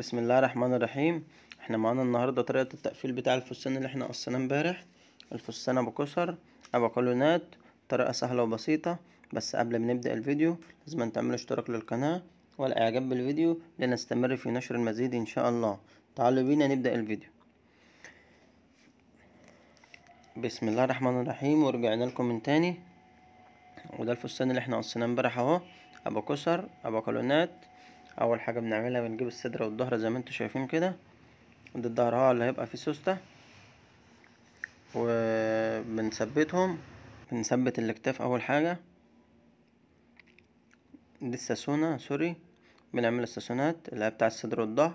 بسم الله الرحمن الرحيم احنا معانا النهارده طريقه التقفيل بتاع الفستان اللي احنا قصيناه امبارح الفستان ابو كسر ابو كلونات طريقه سهله وبسيطه بس قبل ما نبدا الفيديو لازم تعملوا اشتراك للقناه والاعجاب بالفيديو لنستمر في نشر المزيد ان شاء الله تعالوا بينا نبدا الفيديو بسم الله الرحمن الرحيم ورجعنا لكم من تاني وده الفستان اللي احنا قصيناه امبارح اهو ابو كسر ابو كلونات اول حاجه بنعملها بنجيب الصدر والظهر زي ما انتم شايفين كده ده الظهر اه اللي هيبقى فيه سوسته وبنثبتهم بنثبت الاكتاف اول حاجه دي الساسونه سوري بنعمل الساسونات اللي هي بتاع الصدر والظهر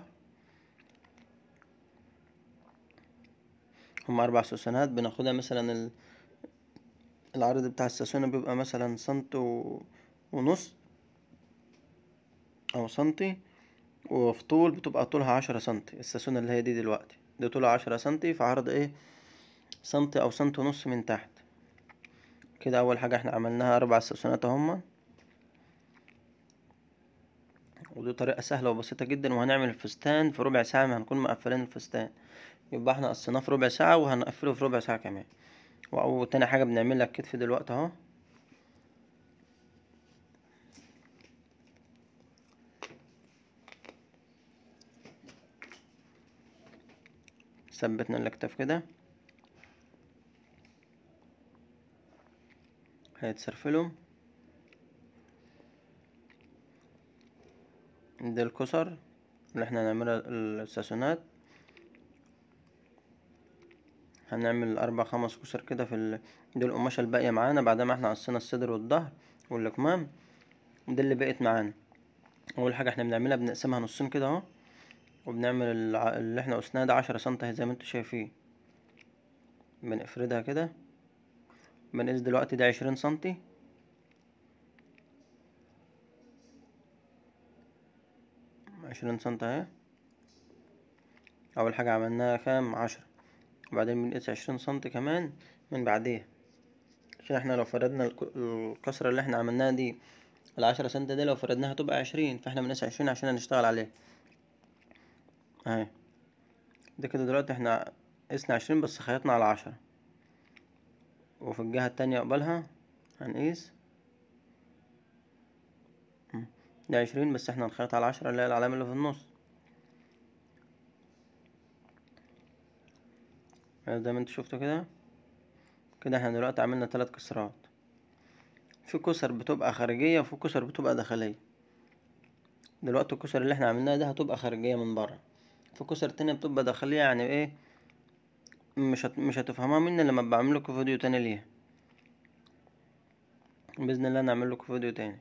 هما اربع ساسونات بناخدها مثلا العرض بتاع الساسونه بيبقى مثلا سنت ونص أو سنتي وفي طول بتبقى طولها عشرة سنتي الساسونة اللي هي دي دلوقتي دي طولها عشرة سنتي في عرض ايه سنتي أو سنتي ونص من تحت كده أول حاجة احنا عملناها أربع ساسونات اهما ودي طريقة سهلة وبسيطة جدا وهنعمل الفستان في ربع ساعة ما هنكون مقفلين الفستان يبقى احنا قصيناه في ربع ساعة وهنقفله في ربع ساعة كمان وتاني حاجة بنعملها الكتف دلوقتي اهو ثبتنا الاكتاف كده هيتسرفلوا دي الكسر اللي احنا هنعملها الساسونات هنعمل اربع خمس كسر كده في ال... دي القماشة الباقية معانا بعد ما احنا قصينا الصدر والظهر والكمام دي اللي بقت معانا اول حاجة احنا بنعملها بنقسمها نصين كده اهو وبنعمل اللي احنا قسناه ده عشرة سنتي زي ما انتوا شايفين بنفردها كده بنقيس دلوقتي ده عشرين سنتي عشرين سنتي اهي اول حاجة عملناها كام عشرة وبعدين بنقيس عشرين سنتي كمان من بعديها عشان احنا لو فردنا الكسرة اللي احنا عملناها دي العشرة سنتي دي لو فردناها تبقى عشرين فاحنا بنقيس عشرين عشان هنشتغل عليها اهي ده كده دلوقتي احنا قسنا عشرين بس خيطنا على عشرة وفي الجهة التانية قبلها هنقيس ده عشرين بس احنا هنخيط على عشرة اللي هي العلامة اللي في النص زي ما انتوا شفتوا كده كده احنا دلوقتي عملنا تلات كسرات في كسر بتبقى خارجية وفي كسر بتبقى داخلية دلوقتي الكسر اللي احنا عملناه ده هتبقى خارجية من بره فكسر تانية بتبقى داخلية يعني ايه مش هت... مش هتفهمها مني لما بعمل لكم فيديو تاني ليها باذن الله نعمل لكم فيديو تاني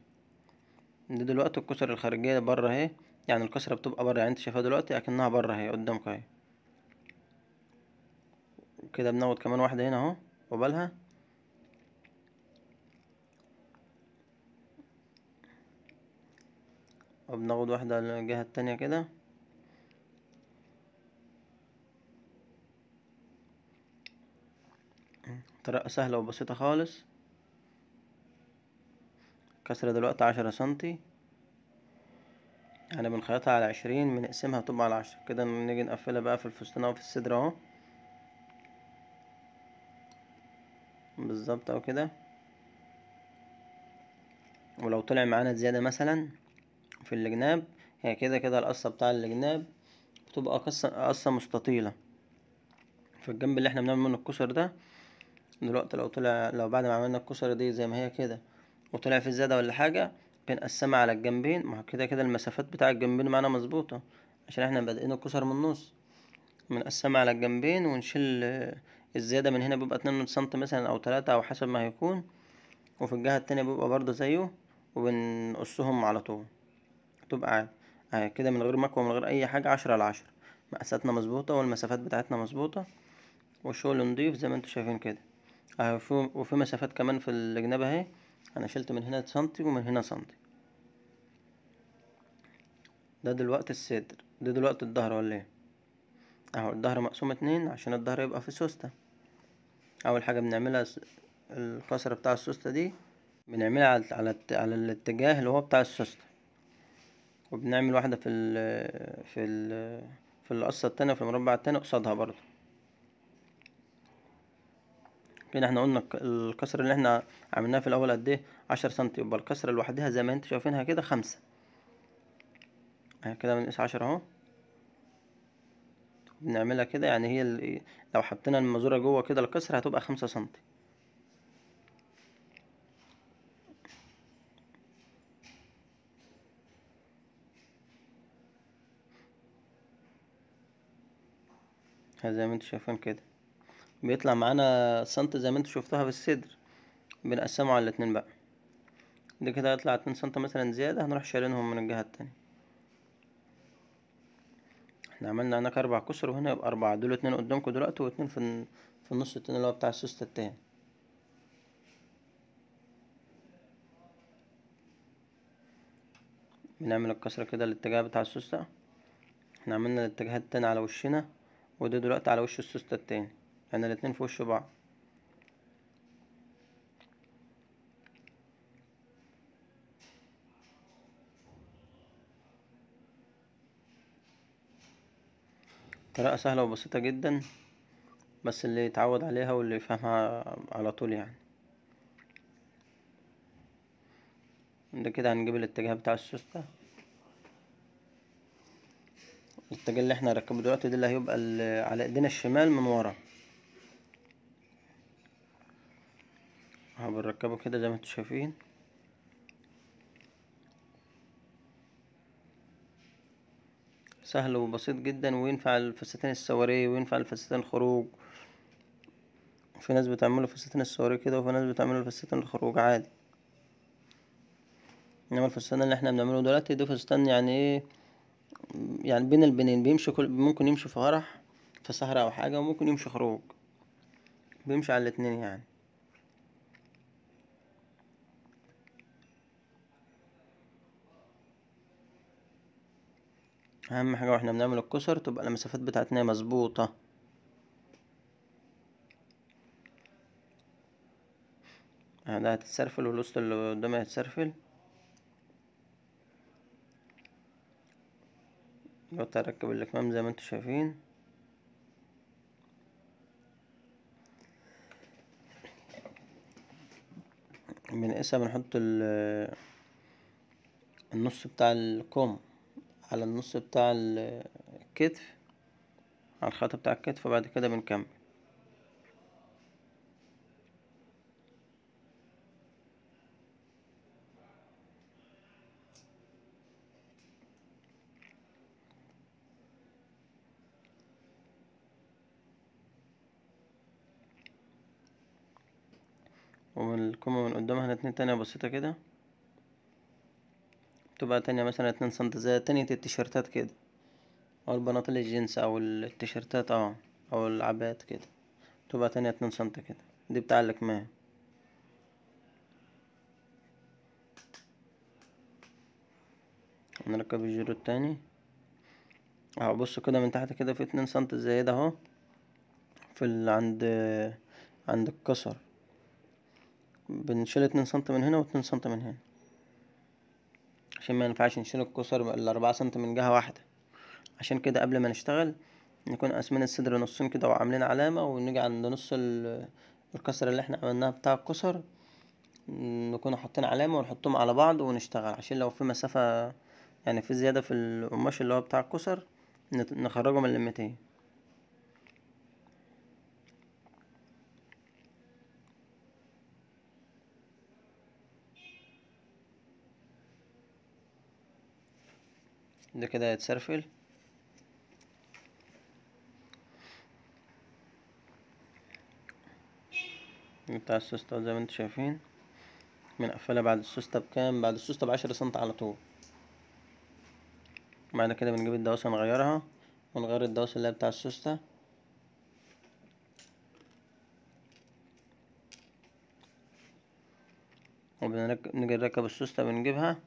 دي دلوقتي الكسر الخارجيه بره اهي يعني الكسره بتبقى بره يعني انت شايفها دلوقتي اكنها بره اهي قدامك اهي كده بناخد كمان واحده هنا اهو وبالها وبناخد واحده على الجهه التانية كده طريقة سهلة وبسيطة خالص كسرة دلوقتي عشرة سنتي يعني بنخيطها على عشرين بنقسمها طبعا على عشرة كده نيجي نقفلها بقى في الفستان أو في الصدر أهو بالظبط أو كده ولو طلع معانا زيادة مثلا في الجناب هي كده كده القصة بتاع الجناب بتبقى قصة مستطيلة في الجنب اللي احنا بنعمل منه الكسر ده دلوقتي لو طلع لو بعد ما عملنا الكسرة دي زي ما هي كده وطلع في زيادة ولا حاجة بنقسمها على الجنبين ما كده كده المسافات بتاع الجنبين معانا مظبوطة عشان احنا بادئين الكسر من النص بنقسمها على الجنبين ونشيل الزيادة من هنا بيبقى اتنين سنتي مثلا او تلاتة او حسب ما هيكون وفي الجهة التانية بيبقى برضه زيه وبنقصهم على طول تبقى عادي اهي كده من غير مكوه من غير اي حاجة عشرة على عشرة مقاساتنا مظبوطة والمسافات بتاعتنا مظبوطة والشغل نضيف زي ما انتوا شايفين كده اهي في وفي مسافات كمان في الجناب اهي انا شلت من هنا سنتي ومن هنا سنتي ده دلوقتي الصدر ده دلوقتي الظهر ولا ايه اهو الظهر مقسوم اتنين عشان الظهر يبقى في سوستة اول حاجة بنعملها الكسرة بتاع السوستة دي بنعملها على على, على الاتجاه اللي هو بتاع السوستة وبنعمل واحدة في ال في ال في القصة التانية في المربع التاني قصادها برضو كده احنا قلنا الكسر اللي احنا عملناه في الاول قد ايه عشرة سنتي يبقى الكسره لوحدها زي ما انتوا شايفينها كده خمسة اهي يعني كده بنقيس عشرة اهو بنعملها كده يعني هي لو حطينا المزورة جوه كده الكسر هتبقى خمسة سنتي زي ما انتوا شايفين كده بيطلع معانا سنت زي ما انت شفتوها في الصدر بنقسمه على الاتنين بقى ده كده هيطلع اتنين سنت مثلا زيادة هنروح شايلينهم من الجهة التانية احنا عملنا هناك اربع كسر وهنا يبقى اربعة دول اتنين قدامكم دلوقتي واتنين في, في النص التاني اللي هو بتاع السوست التاني بنعمل الكسرة كده الاتجاه بتاع السوستة احنا عملنا الاتجاه التاني على وشنا وده دلوقتي على وش السوستة التاني لأن الاتنين في وش بعض طريقة سهلة وبسيطة جدا بس اللي يتعود عليها واللي يفهمها على طول يعني ده كده هنجيب الاتجاه بتاع السوستة الاتجاه اللي احنا هنركبه دلوقتي ده اللي هيبقى على ايدينا الشمال من ورا هبنركبه كده زي ما انتوا شايفين سهل وبسيط جدا وينفع الفساتين السواري وينفع الفساتين الخروج في ناس بتعمله فساتين السواري كده وفي ناس بتعمله فساتين الخروج عادي انما الفستان اللي احنا بنعمله دلوقتي ده فستان يعني ايه يعني بين البنين بيمشي كل ممكن يمشي في فرح في سهرة او حاجة وممكن يمشي خروج بيمشي على الاتنين يعني اهم حاجة واحنا بنعمل الكسر تبقى المسافات بتاعتنا مظبوطة ده هتتسرفل والوسط اللي قدامي هيتسرفل بقطع اركب الاكمام زي ما انتوا شايفين بنقيسها بنحط النص بتاع الكم على النص بتاع الكتف على الخط بتاع الكتف وبعد كده بنكمل والكم من قدامها اتنين تانية بسيطة كده تبقى تانية مثلا اتنين سنت زي تانية التيشيرتات كده او البناطيل الجينز او التيشيرتات اه او العبات كده تبقى تانية اتنين سنت كده دي بتعلق معايا نركب الجيرو التاني اهو بص كده من تحت كده في اتنين زي ده اهو في ال عند عند الكسر بنشيل اتنين سنت من هنا واتنين سنت من هنا عشان ما ينفعش نشيل الكسر الأربعة سنتي من جهة واحدة عشان كده قبل ما نشتغل نكون قاسمين الصدر نصين كده وعاملين علامة ونيجي عند نص الكسر اللي احنا عملناها بتاع الكسر نكون حاطين علامة ونحطهم على بعض ونشتغل عشان لو في مسافة يعني في زيادة في القماش اللي هو بتاع الكسر نخرجه من اللمتين ده كده هيتسرفل بتاع السوستة زي ما انتم شايفين بنقفلها بعد السوستة بكام بعد السوستة بعشرة سنت على طول بعد كده بنجيب الدواسة نغيرها ونغير الدواسة اللي هي بتاع السوستة وبنركب نجي نركب السوستة بنجيبها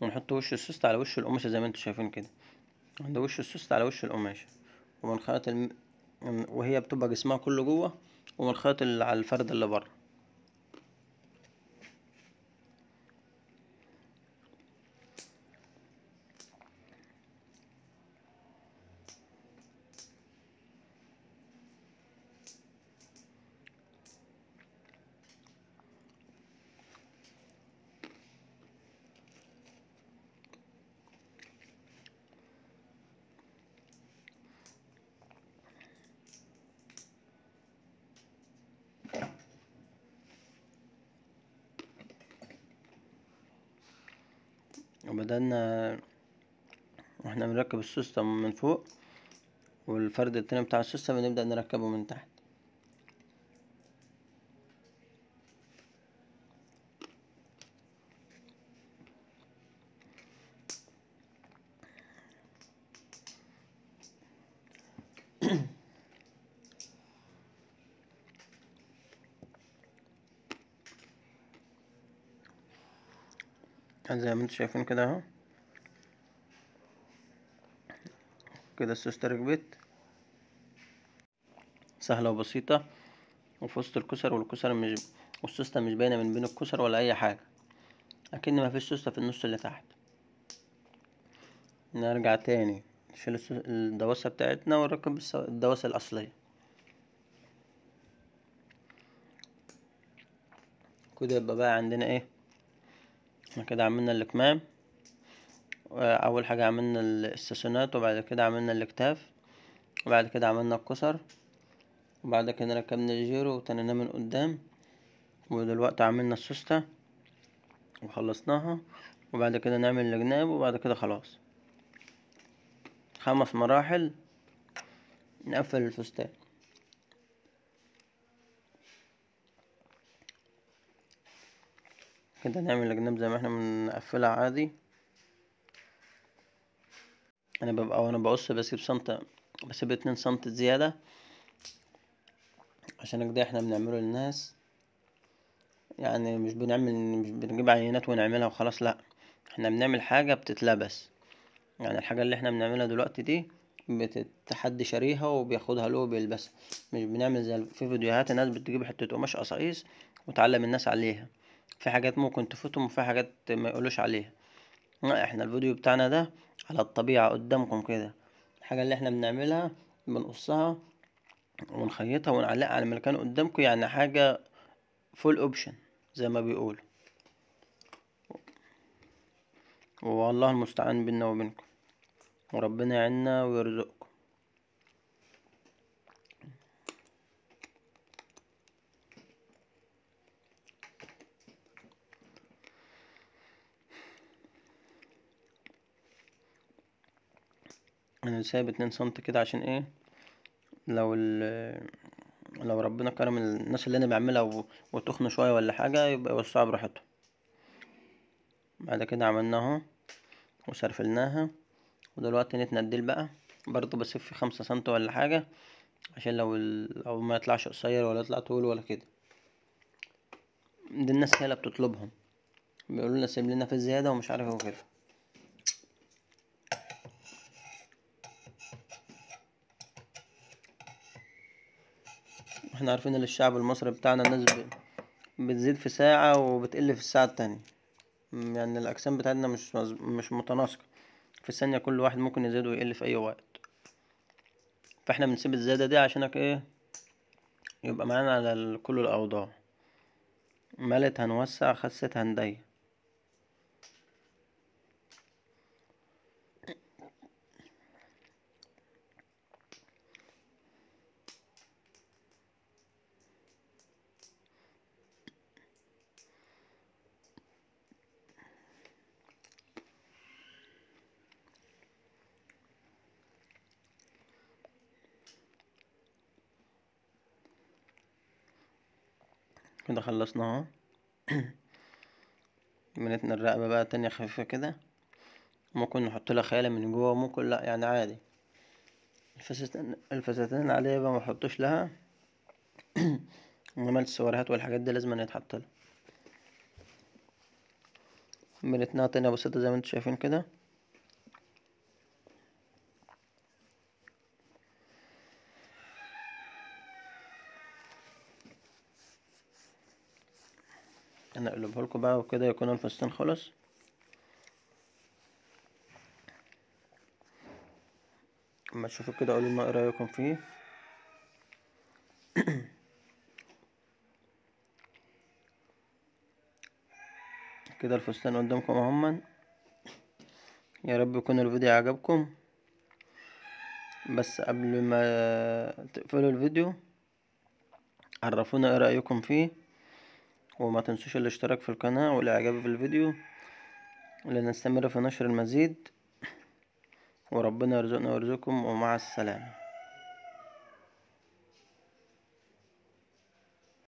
ونحط وش السوست على وش القماشة زي ما انتوا شايفين كده عند وش السوست على وش القماشة خيط الم... وهي بتبقى جسمها كله جوه ومنخيط اللي على الفرد اللي بره وبدأنا واحنا بنركب السوستة من فوق والفرد التاني بتاع السوستة بنبدأ نركبه من تحت زي ما انتم شايفين كده اهو كده السوستر بيت سهلة وبسيطة وفي وسط الكسر والكسر مش والسوستة مش باينة من بين الكسر ولا أي حاجة أكن مفيش سوستة في النص اللي تحت نرجع تاني نشيل الدواسة بتاعتنا ونركب الدواسة الأصلية كده يبقى بقى عندنا ايه احنا كده عملنا الاكمام آه، اول حاجة عملنا السيشنات وبعد كده عملنا الاكتاف وبعد كده عملنا الكسر وبعد كده ركبنا الجيرو وتنيناه من قدام ودلوقتي عملنا السوستة وخلصناها وبعد كده نعمل الجناب وبعد كده خلاص خمس مراحل نقفل الفستان كده هنعمل الجناب زي ما احنا بنقفلها عادي انا ببقى وانا بقص بسيب سنت بسيب اتنين سنت زيادة عشان كده احنا بنعمله للناس يعني مش بنعمل مش بنجيب عينات ونعملها وخلاص لا احنا بنعمل حاجة بتتلبس يعني الحاجة اللي احنا بنعملها دلوقتي دي بتتحدي شاريها وبياخدها له وبيلبسها مش بنعمل زي في فيديوهات الناس بتجيب حتة قماش قصايص وتعلم الناس عليها في حاجات ممكن تفوتهم وفي حاجات ما يقولوش عليها احنا الفيديو بتاعنا ده على الطبيعة قدامكم كده الحاجة اللي احنا بنعملها بنقصها ونخيطها ونعلقها على المكان قدامكم يعني حاجة فول اوبشن زي ما بيقولوا والله المستعان بينا وبينكم وربنا يعيننا ويرزقكم سايب اتنين سنت كده عشان ايه لو ال لو ربنا كرم الناس اللي انا بعملها وتخن شويه ولا حاجه يبقى يوسعها براحتهم بعد كده عملناها وسرفلناها ودلوقتي نتندل بقى برضه بسف خمسة سنت ولا حاجة عشان لو ال... لو ما يطلعش قصير ولا يطلع طول ولا كده دي الناس هي اللي بتطلبهم بيقولوا لنا سيب لنا في الزيادة ومش عارف ايه وكده احنا عارفين ان الشعب المصري بتاعنا الناس بتزيد في ساعة وبتقل في الساعة التانية يعني الأجسام بتاعتنا مش مش متناسقة في الثانية كل واحد ممكن يزيد ويقل في أي وقت فاحنا بنسيب الزيادة دي عشانك ايه يبقى معانا على كل الأوضاع ملت هنوسع خست هنضيق كده خلصناها منتنا الرقبة بقى تانية خفيفة كده ممكن نحط لها خيالة من جوه ممكن لأ يعني عادي الفساتين الفساتين العادية بقى محطوش لها انما السوارهات والحاجات دي لازم يتحط لها منتنا تانية بسيطة زي ما انتوا شايفين كده هنقلبه لكم بقى وكده يكون الفستان خلص اما تشوفوا كده قولوا لنا ايه رايكم فيه كده الفستان قدامكم اهما يا رب يكون الفيديو عجبكم بس قبل ما تقفلوا الفيديو عرفونا ايه رايكم فيه وما تنسوش الاشتراك في القناة والاعجاب في الفيديو لنستمر في نشر المزيد وربنا يرزقنا ويرزقكم ومع السلامة